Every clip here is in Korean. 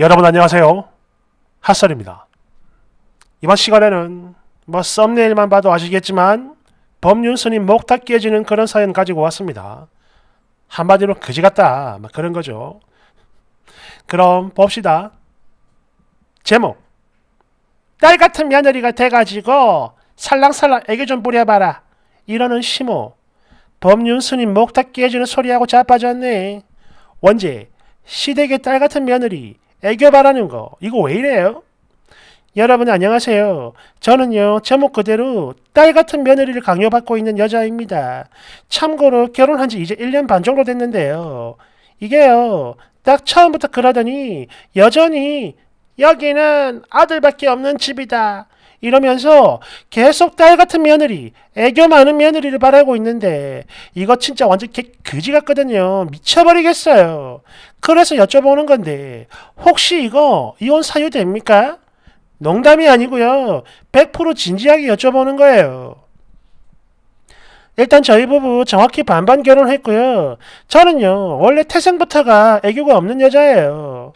여러분 안녕하세요. 핫설입니다. 이번 시간에는 뭐 썸네일만 봐도 아시겠지만 법윤스이 목탁 깨지는 그런 사연 가지고 왔습니다. 한마디로 그지 같다 막 그런 거죠. 그럼 봅시다. 제목 딸 같은 며느리가 돼가지고 살랑살랑 애교 좀 부려봐라 이러는 심호. 법윤순이 목탁 깨지는 소리하고 자빠졌네. 원제 시댁의 딸 같은 며느리 애교 바라는 거 이거 왜 이래요? 여러분 안녕하세요. 저는요 제목 그대로 딸 같은 며느리를 강요받고 있는 여자입니다. 참고로 결혼한 지 이제 1년 반 정도 됐는데요. 이게요 딱 처음부터 그러더니 여전히 여기는 아들밖에 없는 집이다. 이러면서 계속 딸 같은 며느리, 애교 많은 며느리를 바라고 있는데 이거 진짜 완전 개, 그지 같거든요. 미쳐버리겠어요. 그래서 여쭤보는 건데 혹시 이거 이혼 사유됩니까? 농담이 아니고요. 100% 진지하게 여쭤보는 거예요. 일단 저희 부부 정확히 반반 결혼했고요. 저는요. 원래 태생부터가 애교가 없는 여자예요.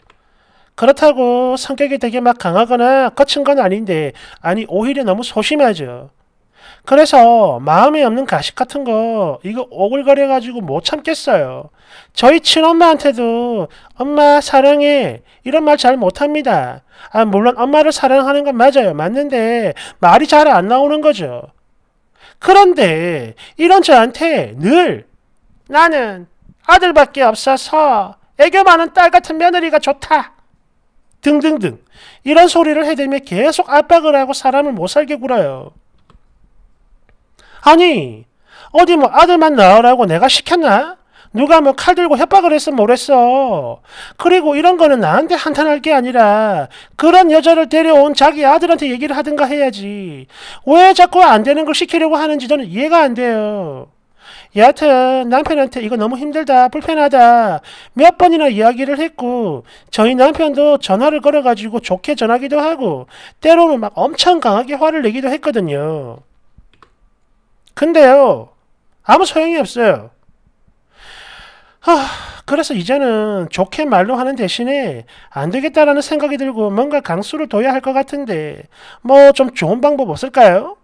그렇다고 성격이 되게 막 강하거나 거친 건 아닌데 아니 오히려 너무 소심하죠. 그래서 마음에 없는 가식 같은 거 이거 오글거려가지고 못 참겠어요. 저희 친엄마한테도 엄마 사랑해 이런 말 잘 못합니다. 아 물론 엄마를 사랑하는 건 맞아요. 맞는데 말이 잘 안 나오는 거죠. 그런데 이런 저한테 늘 나는 아들밖에 없어서 애교 많은 딸 같은 며느리가 좋다. 등등등 이런 소리를 해대며 계속 압박을 하고 사람을 못 살게 굴어요. 아니 어디 뭐 아들만 낳으라고 내가 시켰나? 누가 뭐 칼 들고 협박을 했으면 모랬어. 그리고 이런 거는 나한테 한탄할 게 아니라 그런 여자를 데려온 자기 아들한테 얘기를 하든가 해야지. 왜 자꾸 안 되는 걸 시키려고 하는지 저는 이해가 안 돼요. 여하튼 남편한테 이거 너무 힘들다 불편하다 몇 번이나 이야기를 했고 저희 남편도 전화를 걸어가지고 좋게 전하기도 하고 때로는 막 엄청 강하게 화를 내기도 했거든요. 근데요, 아무 소용이 없어요. 하, 아, 그래서 이제는 좋게 말로 하는 대신에 안 되겠다라는 생각이 들고 뭔가 강수를 둬야 할 것 같은데 뭐 좀 좋은 방법 없을까요?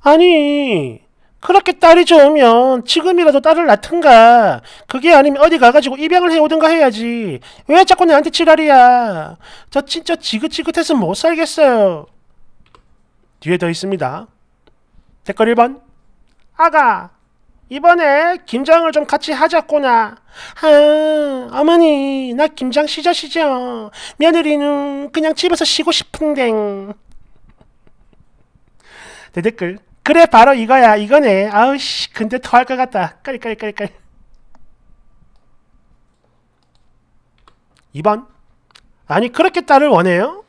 아니 그렇게 딸이 좋으면 지금이라도 딸을 낳든가 그게 아니면 어디 가가지고 입양을 해오든가 해야지 왜 자꾸 나한테 지랄이야 저 진짜 지긋지긋해서 못 살겠어요 뒤에 더 있습니다 댓글 1번 아가 이번에 김장을 좀 같이 하자꾸나 아 어머니 나 김장 시저시죠 며느리는 그냥 집에서 쉬고 싶은데 대댓글 그래 바로 이거야 이거네 아우씨 근데 더 할 것 같다 깔깔깔깔 2번 아니 그렇게 딸을 원해요?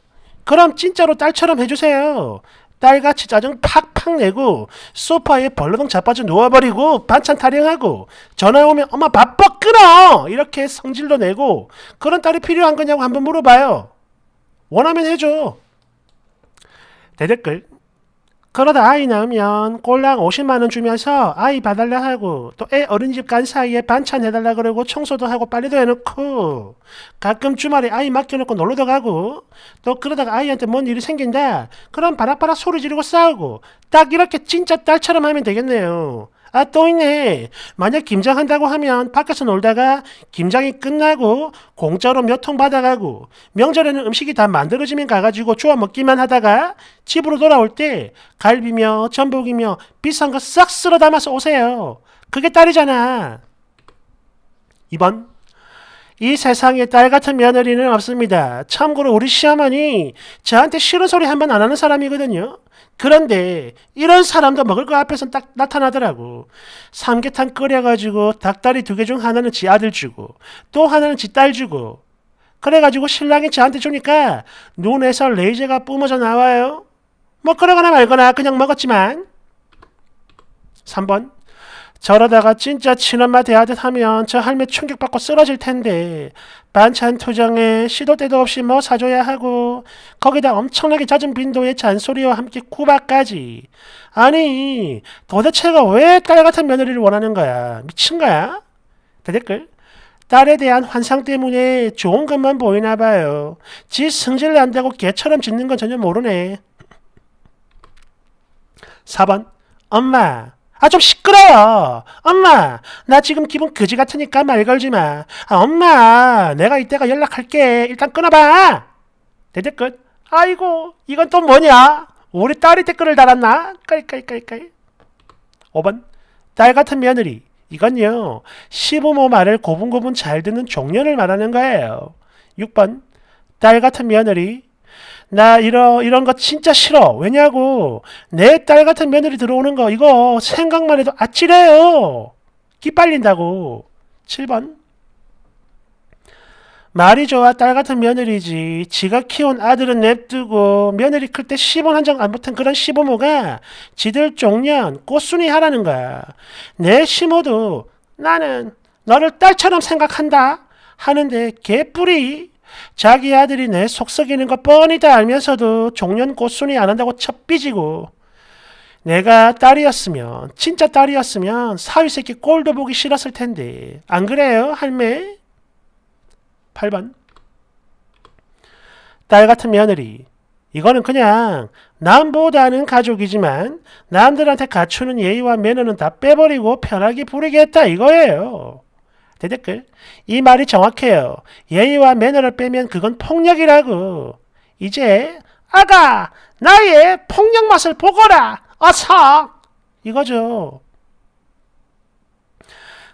그럼 진짜로 딸처럼 해주세요 딸같이 짜증 팍팍 팍 내고 소파에 벌러덩 자빠져 놓아버리고 반찬 타령하고 전화 오면 엄마 밥뻑 끊어 이렇게 성질도 내고 그런 딸이 필요한 거냐고 한번 물어봐요. 원하면 해줘. 대댓글 그러다 아이 나오면 꼴랑 50만원 주면서 아이 봐달라 하고 또 애 어린이집 간 사이에 반찬 해달라 그러고 청소도 하고 빨래도 해놓고 가끔 주말에 아이 맡겨놓고 놀러도 가고 또 그러다가 아이한테 뭔 일이 생긴다 그럼 바락바락 소리 지르고 싸우고 딱 이렇게 진짜 딸처럼 하면 되겠네요. 아, 또 있네. 만약 김장한다고 하면 밖에서 놀다가 김장이 끝나고 공짜로 몇 통 받아가고 명절에는 음식이 다 만들어지면 가가지고 주워 먹기만 하다가 집으로 돌아올 때 갈비며 전복이며 비싼 거 싹 쓸어 담아서 오세요. 그게 딸이잖아. 2번. 이 세상에 딸 같은 며느리는 없습니다. 참고로 우리 시어머니 저한테 싫은 소리 한 번 안 하는 사람이거든요. 그런데 이런 사람도 먹을 거 앞에서 딱 나타나더라고. 삼계탕 끓여가지고 닭다리 두 개 중 하나는 지 아들 주고 또 하나는 지 딸 주고 그래가지고 신랑이 저한테 주니까 눈에서 레이저가 뿜어져 나와요. 뭐 그러거나 말거나 그냥 먹었지만 3번 저러다가 진짜 친엄마 대하듯 하면 저 할매 충격받고 쓰러질 텐데 반찬 투정에 시도 때도 없이 뭐 사줘야 하고 거기다 엄청나게 잦은 빈도의 잔소리와 함께 구박까지 아니 도대체가 왜 딸 같은 며느리를 원하는 거야 미친 거야? 대댓글 딸에 대한 환상 때문에 좋은 것만 보이나 봐요 지 승질 난다고 개처럼 짖는 건 전혀 모르네 4번 엄마 아, 좀 시끄러워. 엄마, 나 지금 기분 그지 같으니까 말 걸지 마. 아, 엄마, 내가 이때가 연락할게. 일단 끊어봐. 내 댓글. 아이고, 이건 또 뭐냐? 우리 딸이 댓글을 달았나? 깔깔깔깔. 5번. 딸 같은 며느리. 이건요, 시부모 말을 고분고분 잘 듣는 종년을 말하는 거예요. 6번. 딸 같은 며느리. 나 이런 이런 거 진짜 싫어. 왜냐고 내 딸 같은 며느리 들어오는 거 이거 생각만 해도 아찔해요. 끼빨린다고. 7번 말이 좋아 딸 같은 며느리지 지가 키운 아들은 냅두고 며느리 클때1 0한장 안 붙은 그런 시부모가 지들 종년 꽃순이 하라는 거야 내 시모도 나는 너를 딸처럼 생각한다 하는데 개뿔이 자기 아들이 내 속썩이는 거 뻔히 다 알면서도 종년 꽃순이 안 한다고 첩비지고 내가 딸이었으면 진짜 딸이었으면 사위새끼 꼴도 보기 싫었을 텐데 안 그래요 할매? 8번 딸 같은 며느리 이거는 그냥 남보다는 가족이지만 남들한테 갖추는 예의와 매너는 다 빼버리고 편하게 부리겠다 이거예요. 대댓글 이 말이 정확해요. 예의와 매너를 빼면 그건 폭력이라고. 이제 아가 나의 폭력 맛을 보거라. 어서 이거죠.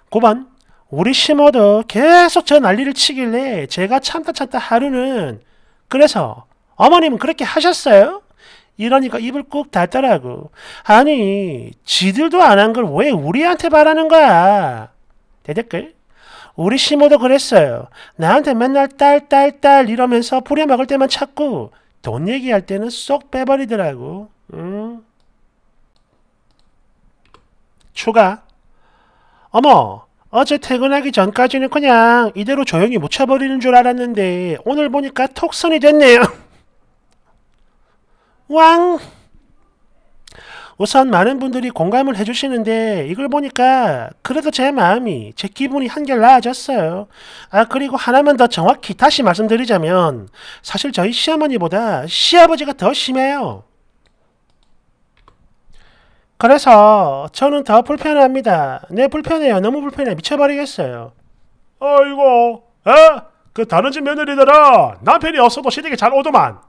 9번 우리 심어도 계속 저 난리를 치길래 제가 참다 참다 하루는 그래서 어머님은 그렇게 하셨어요? 이러니까 입을 꾹 닫더라고. 아니 지들도 안 한 걸 왜 우리한테 바라는 거야? 대댓글 우리 시모도 그랬어요. 나한테 맨날 딸, 딸, 딸 이러면서 부려먹을 때만 찾고 돈 얘기할 때는 쏙 빼버리더라고. 응? 추가. 어머, 어제 퇴근하기 전까지는 그냥 이대로 조용히 묻혀버리는 줄 알았는데 오늘 보니까 톡선이 됐네요. 왕! 우선 많은 분들이 공감을 해주시는데 이걸 보니까 그래도 제 마음이 제 기분이 한결 나아졌어요. 아 그리고 하나만 더 정확히 다시 말씀드리자면 사실 저희 시어머니보다 시아버지가 더 심해요. 그래서 저는 더 불편합니다. 네 불편해요. 너무 불편해. 미쳐버리겠어요. 아이고 에? 그 다른 집 며느리들은 남편이 없어도 시댁에 잘 오더만.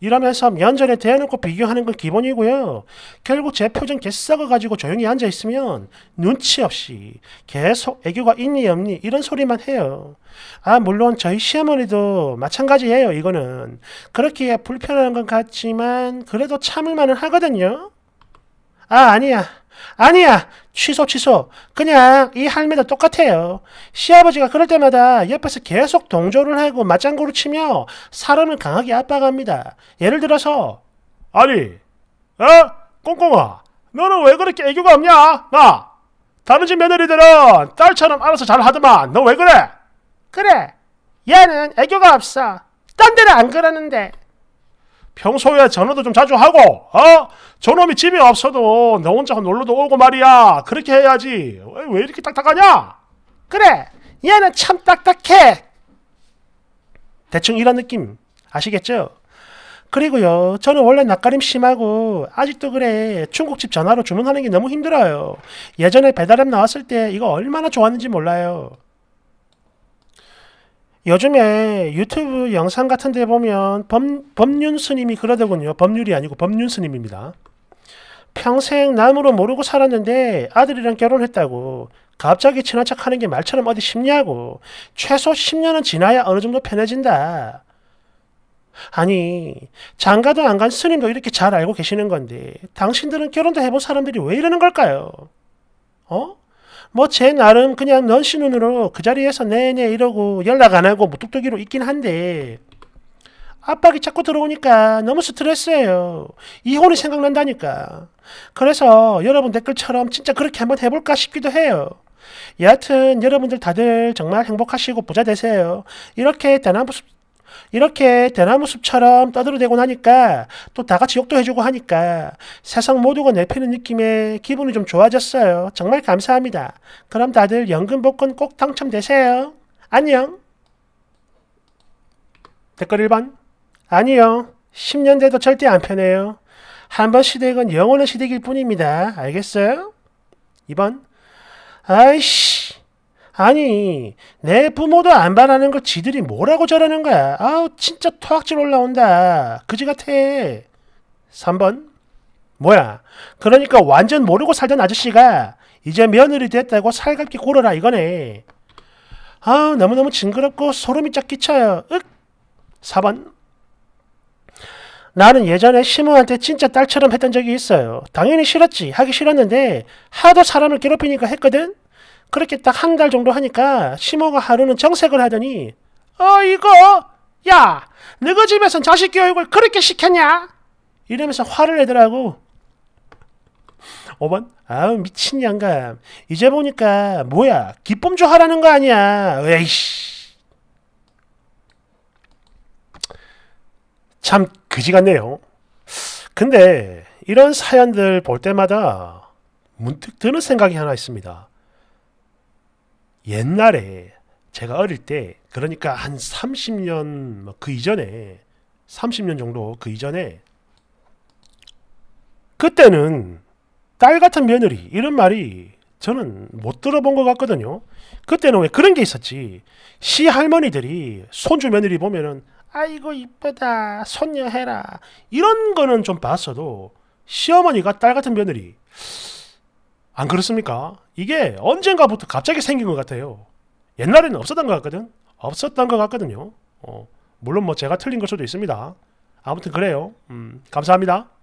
이러면서 면전에 대놓고 비교하는 건 기본이고요. 결국 제 표정 개싸가 가지고 조용히 앉아 있으면 눈치 없이 계속 애교가 있니 없니 이런 소리만 해요. 아 물론 저희 시어머니도 마찬가지예요. 이거는 그렇게 불편한 건 같지만 그래도 참을 만은 하거든요. 아 아니야. 아니야. 취소 취소. 그냥 이 할매도 똑같아요. 시아버지가 그럴 때마다 옆에서 계속 동조를 하고 맞장구를 치며 사람을 강하게 압박합니다. 예를 들어서 아니, 어? 꽁꽁아, 너는 왜 그렇게 애교가 없냐? 나 다른 집 며느리들은 딸처럼 알아서 잘 하더만 너 왜 그래? 그래, 얘는 애교가 없어. 딴 데는 안 그러는데. 평소에 전화도 좀 자주 하고 어? 저놈이 집에 없어도 너 혼자 놀러도 오고 말이야 그렇게 해야지 왜, 왜 이렇게 딱딱하냐 그래 얘는 참 딱딱해 대충 이런 느낌 아시겠죠? 그리고요, 저는 원래 낯가림 심하고, 아직도 그래, 중국집 전화로 주문하는 게 너무 힘들어요. 예전에 배달앱 나왔을 때 이거 얼마나 좋았는지 몰라요. 요즘에 유튜브 영상 같은 데 보면 범, 법륜 스님이 그러더군요. 법률이 아니고 법륜 스님입니다. 평생 남으로 모르고 살았는데 아들이랑 결혼했다고 갑자기 친한 척하는 게 말처럼 어디 쉽냐고 최소 10년은 지나야 어느 정도 편해진다. 아니 장가도 안 간 스님도 이렇게 잘 알고 계시는 건데 당신들은 결혼도 해본 사람들이 왜 이러는 걸까요? 어? 뭐제 나름 그냥 넌신눈으로 그 자리에서 내내 네, 네 이러고 연락 안 하고 무뚝뚝이로 뭐 있긴 한데 압박이 자꾸 들어오니까 너무 스트레스예요. 이혼이 생각난다니까. 그래서 여러분 댓글처럼 진짜 그렇게 한번 해볼까 싶기도 해요. 여하튼 여러분들 다들 정말 행복하시고 부자 되세요. 이렇게 대나무, 이렇게 대나무 숲처럼 떠들어대고 나니까 또 다 같이 욕도 해주고 하니까 세상 모두가 내피는 느낌에 기분이 좀 좋아졌어요. 정말 감사합니다. 그럼 다들 연금 복권 꼭 당첨되세요. 안녕. 댓글 1번. 아니요. 10년 돼도 절대 안 편해요. 한 번 시댁은 영원한 시댁일 뿐입니다. 알겠어요? 2번. 아이씨. 아니 내 부모도 안 바라는 걸 지들이 뭐라고 저러는 거야. 아우 진짜 토악질 올라온다. 그지 같아. 3번 뭐야 그러니까 완전 모르고 살던 아저씨가 이제 며느리 됐다고 살갑게 굴어라 이거네. 아우 너무너무 징그럽고 소름이 쫙 끼쳐요. 윽 4번 나는 예전에 시모한테 진짜 딸처럼 했던 적이 있어요. 당연히 싫었지. 하기 싫었는데 하도 사람을 괴롭히니까 했거든. 그렇게 딱 한 달 정도 하니까 시모가 하루는 정색을 하더니 어 이거 야 너희 집에선 자식 교육을 그렇게 시켰냐? 이러면서 화를 내더라고. 5번 아우 미친 양감 이제 보니까 뭐야 기쁨 조하라는 거 아니야 에이씨 참 그지 같네요 근데 이런 사연들 볼 때마다 문득 드는 생각이 하나 있습니다 옛날에 제가 어릴 때 그러니까 한 30년 뭐 그 이전에 30년 정도 그 이전에 그때는 딸 같은 며느리 이런 말이 저는 못 들어본 것 같거든요. 그때는 왜 그런 게 있었지? 시 할머니들이 손주 며느리 보면은 아이고 이쁘다 손녀 해라 이런 거는 좀 봤어도 시어머니가 딸 같은 며느리 안 그렇습니까? 이게 언젠가부터 갑자기 생긴 것 같아요. 옛날에는 없었던 것 같거든? 없었던 것 같거든요. 어, 물론 뭐 제가 틀린 걸 수도 있습니다. 아무튼 그래요. 음, 감사합니다.